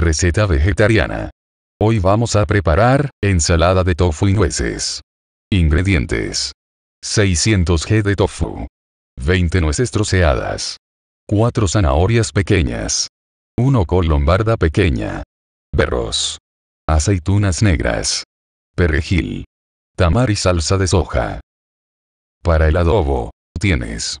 Receta vegetariana. Hoy vamos a preparar ensalada de tofu y nueces. Ingredientes. 600 g de tofu. 20 nueces troceadas. 4 zanahorias pequeñas. 1 col lombarda pequeña. Berros. Aceitunas negras. Perejil. Tamar y salsa de soja. Para el adobo, tienes